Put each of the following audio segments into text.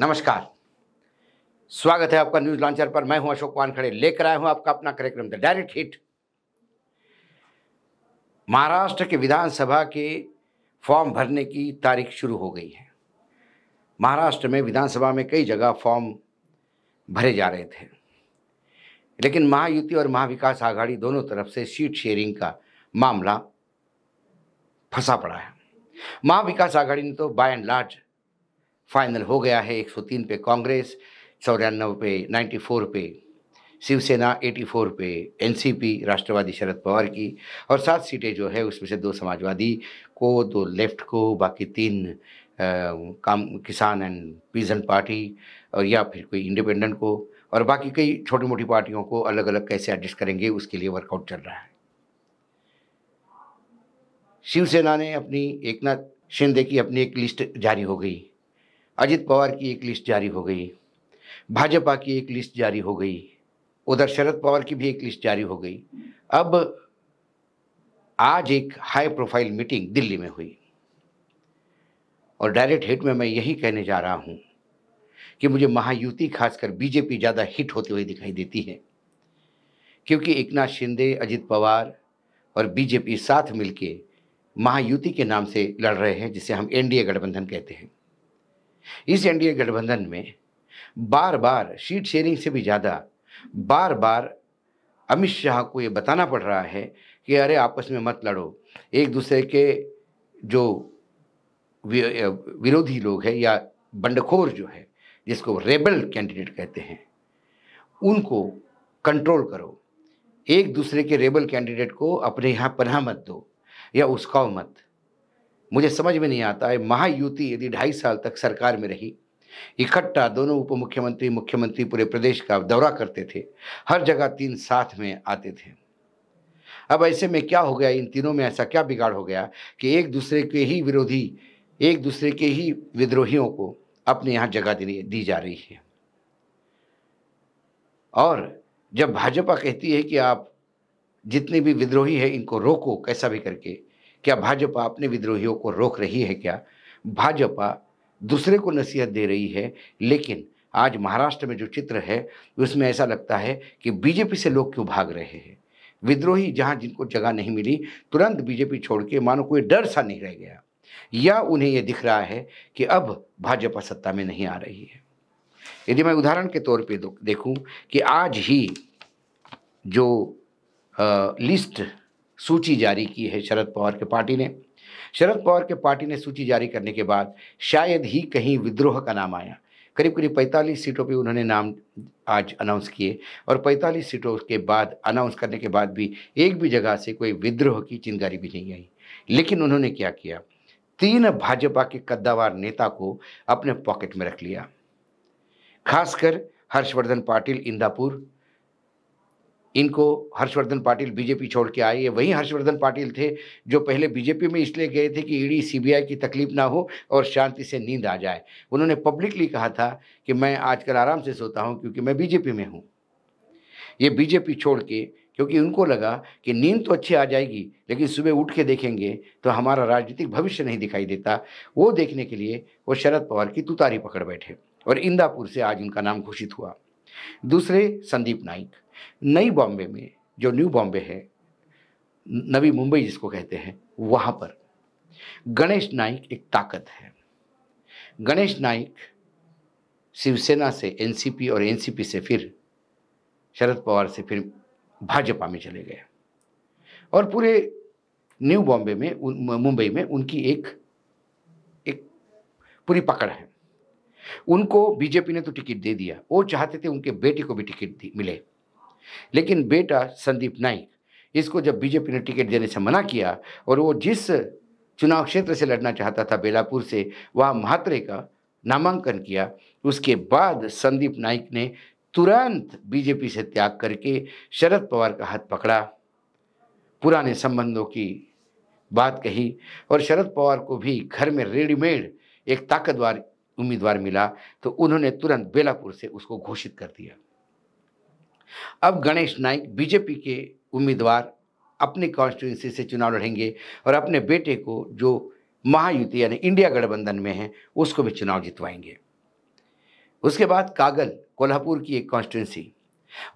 नमस्कार स्वागत है आपका न्यूज लॉन्चर पर मैं हूं अशोक वानखड़े लेकर आया हूं आपका अपना कार्यक्रम द डायरेक्ट हिट महाराष्ट्र के विधानसभा के फॉर्म भरने की तारीख शुरू हो गई है महाराष्ट्र में विधानसभा में कई जगह फॉर्म भरे जा रहे थे लेकिन महायुति और महाविकास आघाड़ी दोनों तरफ से सीट शेयरिंग का मामला फंसा पड़ा है महाविकास आघाड़ी ने तो बाय एंड लार्ज फाइनल हो गया है 103 पे कांग्रेस चौरानवे पे 94 पे शिवसेना 84 पे एनसीपी राष्ट्रवादी शरद पवार की और सात सीटें जो है उसमें से दो समाजवादी को दो लेफ्ट को बाकी तीन आ, काम किसान एंड पीजन पार्टी और या फिर कोई इंडिपेंडेंट को और बाकी कई छोटी मोटी पार्टियों को अलग अलग कैसे एडजस्ट करेंगे उसके लिए वर्कआउट चल रहा है शिवसेना ने अपनी एक नाथ शिंदे की अपनी एक लिस्ट जारी हो गई अजित पवार की एक लिस्ट जारी हो गई भाजपा की एक लिस्ट जारी हो गई उधर शरद पवार की भी एक लिस्ट जारी हो गई अब आज एक हाई प्रोफाइल मीटिंग दिल्ली में हुई और डायरेक्ट हिट में मैं यही कहने जा रहा हूँ कि मुझे महायुति खासकर बीजेपी ज़्यादा हिट होती हुई दिखाई देती है क्योंकि एक नाथ शिंदे अजित पवार और बीजेपी साथ मिलके महायुति के नाम से लड़ रहे हैं जिसे हम एनडीए गठबंधन कहते हैं इस एनडीए गठबंधन में बार बार सीट शेयरिंग से भी ज़्यादा बार बार अमित शाह को ये बताना पड़ रहा है कि अरे आपस में मत लड़ो एक दूसरे के जो विरोधी लोग हैं या बंडखोर जो है जिसको रेबल कैंडिडेट कहते हैं उनको कंट्रोल करो एक दूसरे के रेबल कैंडिडेट को अपने यहाँ पनाह मत दो या उसकाओ मत मुझे समझ में नहीं आता है महायुति यदि ढाई साल तक सरकार में रही इकट्ठा दोनों उप मुख्यमंत्री मुख्यमंत्री पूरे प्रदेश का दौरा करते थे हर जगह तीन साथ में आते थे अब ऐसे में क्या हो गया इन तीनों में ऐसा क्या बिगाड़ हो गया कि एक दूसरे के ही विरोधी एक दूसरे के ही विद्रोहियों को अपने यहाँ जगह दी जा रही है और जब भाजपा कहती है कि आप जितने भी विद्रोही है इनको रोको कैसा भी करके क्या भाजपा अपने विद्रोहियों को रोक रही है क्या भाजपा दूसरे को नसीहत दे रही है लेकिन आज महाराष्ट्र में जो चित्र है उसमें ऐसा लगता है कि बीजेपी से लोग क्यों भाग रहे हैं विद्रोही जहां जिनको जगह नहीं मिली तुरंत बीजेपी छोड़ के मानो कोई डर सा नहीं रह गया या उन्हें यह दिख रहा है कि अब भाजपा सत्ता में नहीं आ रही है यदि मैं उदाहरण के तौर पे देखूं कि आज ही जो आ, लिस्ट सूची जारी की है शरद पवार के पार्टी ने शरद पवार के पार्टी ने सूची जारी करने के बाद शायद ही कहीं विद्रोह का नाम आया करीब करीब 45 सीटों पे उन्होंने नाम आज अनाउंस किए और 45 सीटों के बाद अनाउंस करने के बाद भी एक भी जगह से कोई विद्रोह की चिंगारी भी नहीं आई लेकिन उन्होंने क्या किया तीन भाजपा के कद्दावार नेता को अपने पॉकेट में रख लिया खासकर हर्षवर्धन पाटिल इंदापुर इनको हर्षवर्धन पाटिल बीजेपी छोड़ के आए ये वही हर्षवर्धन पाटिल थे जो पहले बीजेपी में इसलिए गए थे कि ईडी सीबीआई की तकलीफ ना हो और शांति से नींद आ जाए उन्होंने पब्लिकली कहा था कि मैं आजकल आराम से सोता हूँ क्योंकि मैं बीजेपी में हूँ ये बीजेपी छोड़ के क्योंकि उनको लगा कि नींद तो अच्छी आ जाएगी लेकिन सुबह उठ के देखेंगे तो हमारा राजनीतिक भविष्य नहीं दिखाई देता वो देखने के लिए वो शरद पवार की तुतारी पकड़ बैठे और इंदापुर से आज उनका नाम घोषित हुआ दूसरे संदीप नाइक नई बॉम्बे में जो न्यू बॉम्बे है नवी मुंबई जिसको कहते हैं वहाँ पर गणेश नाइक एक ताकत है गणेश नाइक शिवसेना से एनसीपी और एनसीपी से फिर शरद पवार से फिर भाजपा में चले गए और पूरे न्यू बॉम्बे में मुंबई में उनकी एक एक पूरी पकड़ है उनको बीजेपी ने तो टिकट दे दिया वो चाहते थे उनके बेटे को भी टिकट मिले लेकिन बेटा संदीप नाइक इसको जब बीजेपी ने टिकट देने से मना किया और वो जिस चुनाव क्षेत्र से लड़ना चाहता था बेलापुर से वहाँ महात्रे का नामांकन किया उसके बाद संदीप नाइक ने तुरंत बीजेपी से त्याग करके शरद पवार का हाथ पकड़ा पुराने संबंधों की बात कही और शरद पवार को भी घर में रेडीमेड एक ताकतवर उम्मीदवार मिला तो उन्होंने तुरंत बेलापुर से उसको घोषित कर दिया अब गणेश नाइक बीजेपी के उम्मीदवार अपने कॉन्स्टिट्युएंसी से चुनाव लड़ेंगे और अपने बेटे को जो महायुति यानी इंडिया गठबंधन में है उसको भी चुनाव जितवाएंगे उसके बाद कागल कोल्हापुर की एक कॉन्स्टिट्युएंसी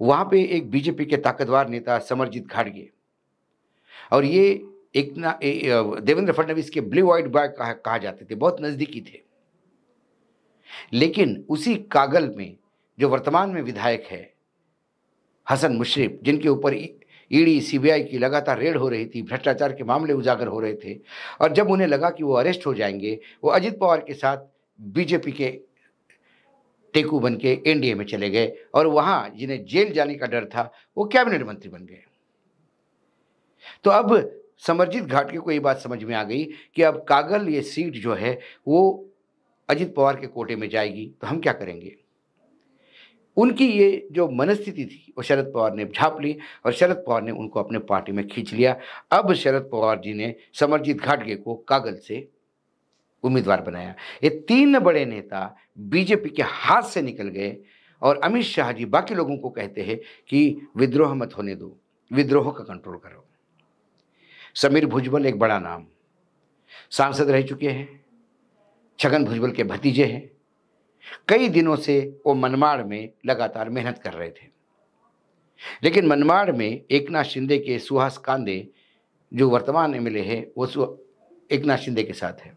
वहाँ पे एक बीजेपी के ताकतवर नेता समरजीत खाड़गे और ये एक ना देवेंद्र फडणवीस के ब्लू वाइट बॉय कहा, कहा जाते थे बहुत नज़दीकी थे लेकिन उसी कागल में जो वर्तमान में विधायक है हसन मुशरफ जिनके ऊपर ईडी सीबीआई की लगातार रेड हो रही थी भ्रष्टाचार के मामले उजागर हो रहे थे और जब उन्हें लगा कि वो अरेस्ट हो जाएंगे वो अजित पवार के साथ बीजेपी के टेकू बन के एनडीए में चले गए और वहाँ जिन्हें जेल जाने का डर था वो कैबिनेट मंत्री बन गए तो अब समरजीत घाटके को ये बात समझ में आ गई कि अब कागल ये सीट जो है वो अजित पवार के कोटे में जाएगी तो हम क्या करेंगे उनकी ये जो मनस्थिति थी वो शरद पवार ने झाप ली और शरद पवार ने उनको अपने पार्टी में खींच लिया अब शरद पवार जी ने समरजीत घाटगे को कागल से उम्मीदवार बनाया ये तीन बड़े नेता बीजेपी के हाथ से निकल गए और अमित शाह जी बाकी लोगों को कहते हैं कि विद्रोह मत होने दो विद्रोह का कंट्रोल करो समीर भुजबल एक बड़ा नाम सांसद रह चुके हैं छगन भुजबल के भतीजे हैं कई दिनों से वो मनमाड़ में लगातार मेहनत कर रहे थे लेकिन मनमाड़ में एक नाथ शिंदे के सुहास कांदे जो वर्तमान एम है वो एक नाथ शिंदे के साथ है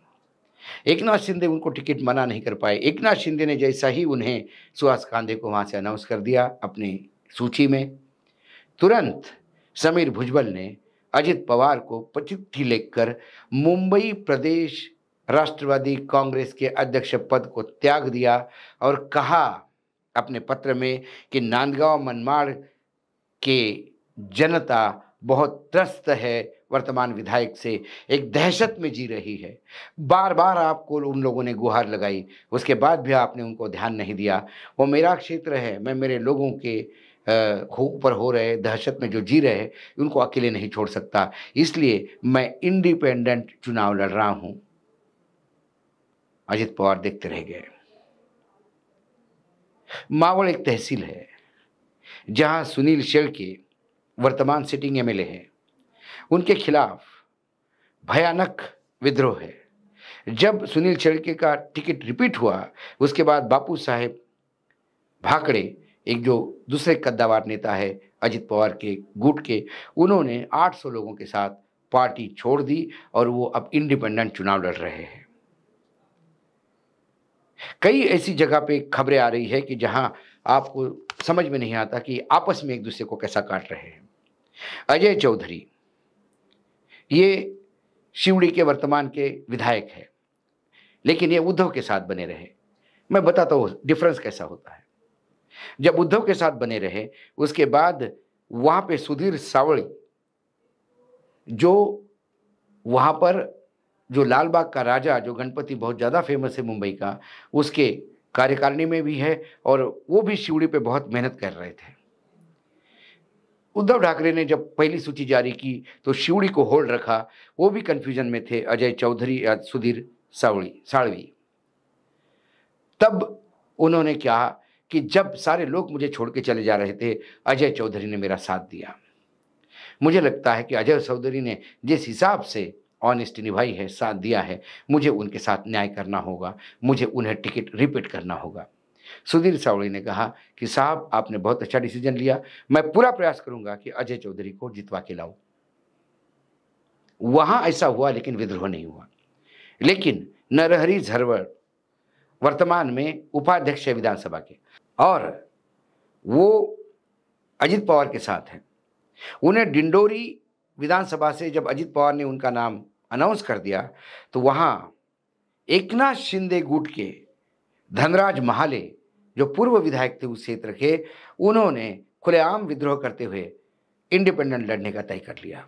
एक नाथ शिंदे उनको टिकट मना नहीं कर पाए एक नाथ शिंदे ने जैसा ही उन्हें सुहास कांदे को वहाँ से अनाउंस कर दिया अपनी सूची में तुरंत समीर भुजबल ने अजित पवार को पचिट्ठी लिखकर मुंबई प्रदेश राष्ट्रवादी कांग्रेस के अध्यक्ष पद को त्याग दिया और कहा अपने पत्र में कि नांदगांव मनमाड़ के जनता बहुत त्रस्त है वर्तमान विधायक से एक दहशत में जी रही है बार बार आपको उन लोगों ने गुहार लगाई उसके बाद भी आपने उनको ध्यान नहीं दिया वो मेरा क्षेत्र है मैं मेरे लोगों के ऊपर हो रहे दहशत में जो जी रहे उनको अकेले नहीं छोड़ सकता इसलिए मैं इंडिपेंडेंट चुनाव लड़ रहा हूँ अजित पवार देखते रह गए मावड़ एक तहसील है जहां सुनील शेड़के वर्तमान सिटिंग एमएलए हैं उनके खिलाफ भयानक विद्रोह है जब सुनील शेड़के का टिकट रिपीट हुआ उसके बाद बापू साहेब भाकड़े एक जो दूसरे कद्दावार नेता है अजित पवार के गुट के उन्होंने 800 लोगों के साथ पार्टी छोड़ दी और वो अब इंडिपेंडेंट चुनाव लड़ रहे हैं कई ऐसी जगह पे खबरें आ रही है कि जहां आपको समझ में नहीं आता कि आपस में एक दूसरे को कैसा काट रहे हैं अजय चौधरी ये शिवड़ी के वर्तमान के विधायक है लेकिन ये उद्धव के साथ बने रहे मैं बताता हूँ डिफरेंस कैसा होता है जब उद्धव के साथ बने रहे उसके बाद वहाँ पे सुधीर सावड़ी जो वहाँ पर जो लालबाग का राजा जो गणपति बहुत ज़्यादा फेमस है मुंबई का उसके कार्यकारिणी में भी है और वो भी शिवड़ी पे बहुत मेहनत कर रहे थे उद्धव ठाकरे ने जब पहली सूची जारी की तो शिवड़ी को होल्ड रखा वो भी कन्फ्यूजन में थे अजय चौधरी या सुधीर सावड़ी साड़वी तब उन्होंने कहा कि जब सारे लोग मुझे छोड़ के चले जा रहे थे अजय चौधरी ने मेरा साथ दिया मुझे लगता है कि अजय चौधरी ने जिस हिसाब से ऑनेस्ट निभाई है साथ दिया है मुझे उनके साथ न्याय करना होगा मुझे उन्हें टिकट रिपीट करना होगा सुधीर सावड़ी ने कहा कि साहब आपने बहुत अच्छा डिसीजन लिया मैं पूरा प्रयास करूंगा कि अजय चौधरी को जितवा के लाऊं वहां ऐसा हुआ लेकिन विद्रोह नहीं हुआ लेकिन नरहरी झरवर वर्तमान में उपाध्यक्ष है विधानसभा के और वो अजित पवार के साथ हैं उन्हें डिंडोरी विधानसभा से जब अजित पवार ने उनका नाम अनाउंस कर दिया तो वहाँ एकनाथ शिंदे गुट के धनराज महाले जो पूर्व विधायक थे उस क्षेत्र के उन्होंने खुलेआम विद्रोह करते हुए इंडिपेंडेंट लड़ने का तय कर लिया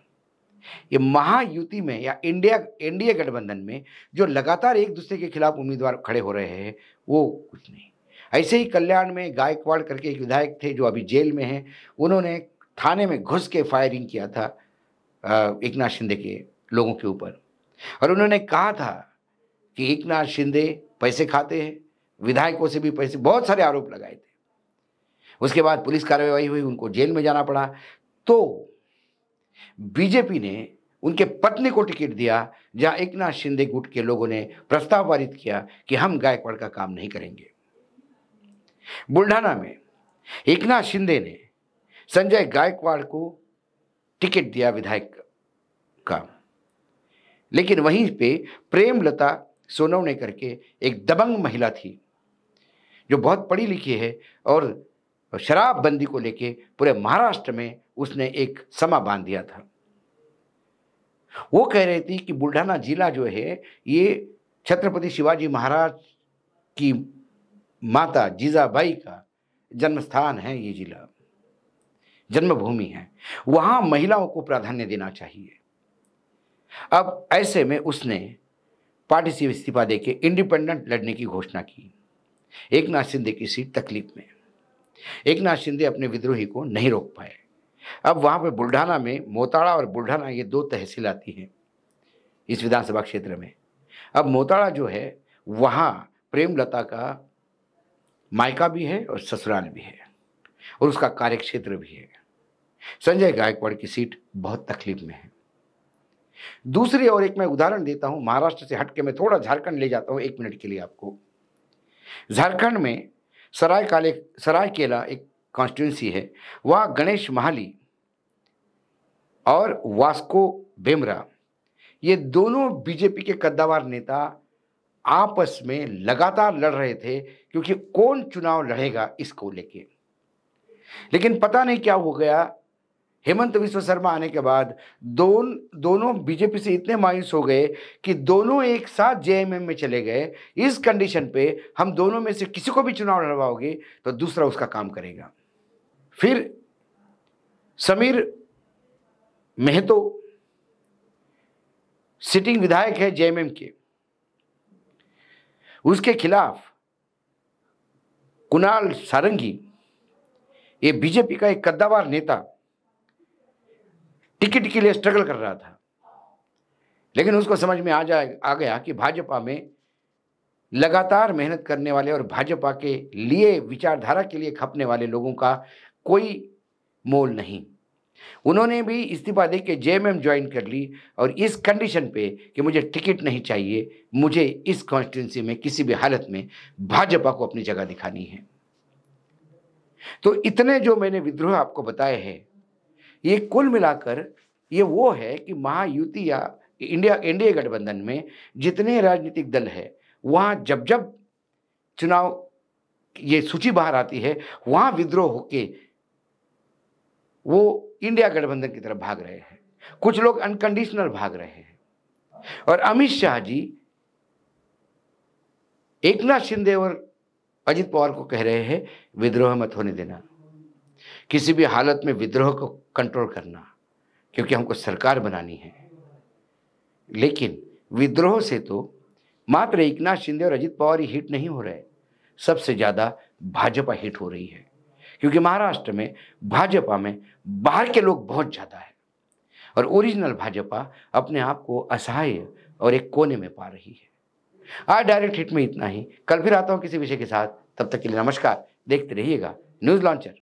ये महायुति में या इंडिया एनडीए गठबंधन में जो लगातार एक दूसरे के खिलाफ उम्मीदवार खड़े हो रहे हैं वो कुछ नहीं ऐसे ही कल्याण में गायकवाड़ करके एक विधायक थे जो अभी जेल में हैं उन्होंने थाने में घुस के फायरिंग किया था एक नाथ शिंदे के लोगों के ऊपर और उन्होंने कहा था कि एक नाथ शिंदे पैसे खाते हैं विधायकों से भी पैसे बहुत सारे आरोप लगाए थे उसके बाद पुलिस कार्रवाई हुई उनको जेल में जाना पड़ा तो बीजेपी ने उनके पत्नी को टिकट दिया जहां एक नाथ शिंदे गुट के लोगों ने प्रस्ताव पारित किया कि हम गायकवाड़ का काम नहीं करेंगे बुल्ढाना में एक नाथ शिंदे ने संजय गायकवाड़ को टिकट दिया विधायक का लेकिन वहीं पे प्रेमलता सोनवणे करके एक दबंग महिला थी जो बहुत पढ़ी लिखी है और शराबबंदी को लेके पूरे महाराष्ट्र में उसने एक समा बांध दिया था वो कह रही थी कि बुल्ढाना जिला जो है ये छत्रपति शिवाजी महाराज की माता जीजाबाई का जन्म स्थान है ये जिला जन्मभूमि है वहाँ महिलाओं को प्राधान्य देना चाहिए अब ऐसे में उसने पार्टी से इस्तीफा देके इंडिपेंडेंट लड़ने की घोषणा की एक नाथ शिंदे की सीट तकलीफ में एक नाथ शिंदे अपने विद्रोही को नहीं रोक पाए अब वहाँ पर बुल्ढाना में मोताड़ा और बुल्ढाना ये दो तहसील आती हैं इस विधानसभा क्षेत्र में अब मोताड़ा जो है वहाँ प्रेमलता का मायका भी है और ससुराल भी है और उसका कार्यक्षेत्र भी है संजय गायकवाड़ की सीट बहुत तकलीफ में है दूसरी और एक मैं उदाहरण देता हूँ महाराष्ट्र से हटके मैं थोड़ा झारखंड ले जाता हूँ एक मिनट के लिए आपको झारखंड में सराय काले सराय केला एक कॉन्स्टिट्यूंसी है वहाँ गणेश महाली और वास्को बेमरा ये दोनों बीजेपी के कद्दावार नेता आपस में लगातार लड़ रहे थे क्योंकि कौन चुनाव लड़ेगा इसको लेके लेकिन पता नहीं क्या हो गया हेमंत विश्व शर्मा आने के बाद दोन दोनों बीजेपी से इतने मायूस हो गए कि दोनों एक साथ जेएमएम में चले गए इस कंडीशन पे हम दोनों में से किसी को भी चुनाव लड़वाओगे तो दूसरा उसका काम करेगा फिर समीर मेहतो सिटिंग विधायक है जेएमएम के उसके खिलाफ कुणाल सारंगी ये बीजेपी का एक कद्दावार नेता टिकट के लिए स्ट्रगल कर रहा था लेकिन उसको समझ में आ जाए आ गया कि भाजपा में लगातार मेहनत करने वाले और भाजपा के लिए विचारधारा के लिए खपने वाले लोगों का कोई मोल नहीं उन्होंने भी इस्तीफा दे के जे ज्वाइन कर ली और इस कंडीशन पे कि मुझे टिकट नहीं चाहिए मुझे इस कॉन्स्टिट्यूंसी में किसी भी हालत में भाजपा को अपनी जगह दिखानी है तो इतने जो मैंने विद्रोह आपको बताए हैं ये कुल मिलाकर ये वो है कि महायुति या इंडिया एनडीए गठबंधन में जितने राजनीतिक दल है वहाँ जब जब चुनाव ये सूची बाहर आती है वहाँ विद्रोह होके वो इंडिया गठबंधन की तरफ भाग रहे हैं कुछ लोग अनकंडीशनल भाग रहे हैं और अमित शाह जी एक नाथ शिंदे और अजित पवार को कह रहे हैं विद्रोह मत होने देना किसी भी हालत में विद्रोह को कंट्रोल करना क्योंकि हमको सरकार बनानी है लेकिन विद्रोह से तो मात्र एकनाथ शिंदे और अजित पवार ही हिट नहीं हो रहे सबसे ज़्यादा भाजपा हिट हो रही है क्योंकि महाराष्ट्र में भाजपा में बाहर के लोग बहुत ज़्यादा है और ओरिजिनल भाजपा अपने आप को असहाय और एक कोने में पा रही है आज डायरेक्ट हिट में इतना ही कल फिर आता हूँ किसी विषय के साथ तब तक के लिए नमस्कार देखते रहिएगा न्यूज़ लॉन्चर